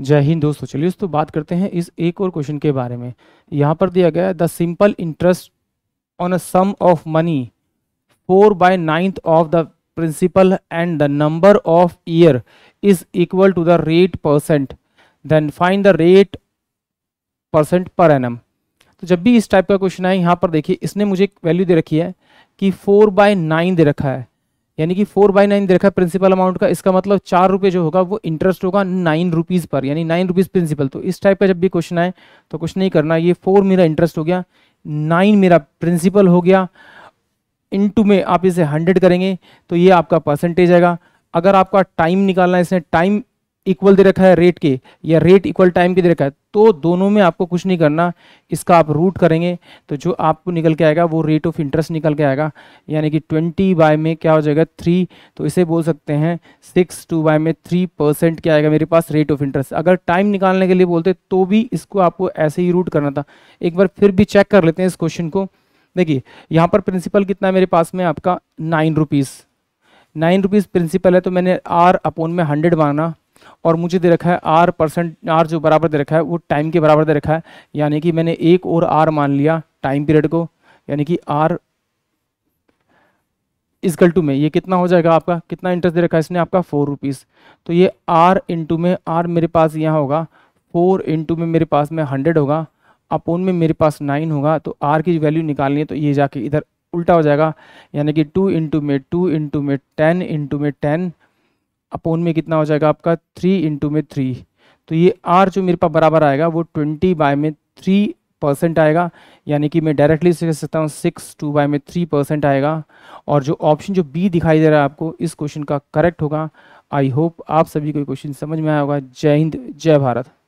जय हिंद दोस्तों चलिए दोस्तों बात करते हैं इस एक और क्वेश्चन के बारे में यहाँ पर दिया गया है the simple interest on a sum of money four by ninth of the principal and the number of year is equal to the rate percent then find the rate percent पर एन तो जब भी इस टाइप का question आए यहाँ पर देखिए इसने मुझे वैल्यू दे रखी है कि फोर बाय नाइन दे रखा है यानी कि फोर बाई नाइन देखा प्रिंसिपल अमाउंट का इसका मतलब चार रुपये जो होगा वो इंटरेस्ट होगा नाइन रुपीज़ पर यानी नाइन रुपीज़ प्रिंसिपल तो इस टाइप का जब भी क्वेश्चन आए तो कुछ नहीं करना ये फोर मेरा इंटरेस्ट हो गया नाइन मेरा प्रिंसिपल हो गया इन में आप इसे हंड्रेड करेंगे तो ये आपका परसेंटेज आएगा अगर आपका टाइम निकालना है इसने टाइम इक्वल दे रखा है रेट के या रेट इक्वल टाइम के दे रखा है तो दोनों में आपको कुछ नहीं करना इसका आप रूट करेंगे तो जो आपको निकल के आएगा वो रेट ऑफ इंटरेस्ट निकल के आएगा यानी कि ट्वेंटी बाय में क्या हो जाएगा थ्री तो इसे बोल सकते हैं सिक्स टू बाय में थ्री परसेंट क्या आएगा मेरे पास रेट ऑफ इंटरेस्ट अगर टाइम निकालने के लिए बोलते तो भी इसको आपको ऐसे ही रूट करना था एक बार फिर भी चेक कर लेते हैं इस क्वेश्चन को देखिए यहाँ पर प्रिंसिपल कितना है मेरे पास में आपका nine rupees nine rupees principal है तो मैंने आर अपोन में हंड्रेड मांगना और मुझे दे रखा है आर परसेंट आर जो बराबर दे रखा है वो टाइम के बराबर दे रखा है यानी कि मैंने एक और आर मान लिया टाइम पीरियड को यानी कि आर इजकल टू में ये कितना हो जाएगा आपका कितना इंटरेस्ट दे रखा है इसने आपका फोर रुपीज़ तो ये आर इंटू में आर मेरे पास यहाँ होगा फोर इंटू में मेरे पास में हंड्रेड होगा अपोन में मेरे पास नाइन होगा तो आर की वैल्यू निकालनी है तो ये जाके इधर उल्टा हो जाएगा यानी कि टू इंटू में टू इंटू में टेन इंटू में टेन अपोन में कितना हो जाएगा आपका थ्री इंटू में थ्री तो ये आर जो मेरे पास बराबर आएगा वो ट्वेंटी बाय में थ्री परसेंट आएगा यानी कि मैं डायरेक्टली कह सकता हूँ सिक्स टू बाय में थ्री परसेंट आएगा और जो ऑप्शन जो बी दिखाई दे रहा है आपको इस क्वेश्चन का करेक्ट होगा आई होप आप सभी को क्वेश्चन समझ में आया होगा जय हिंद जय भारत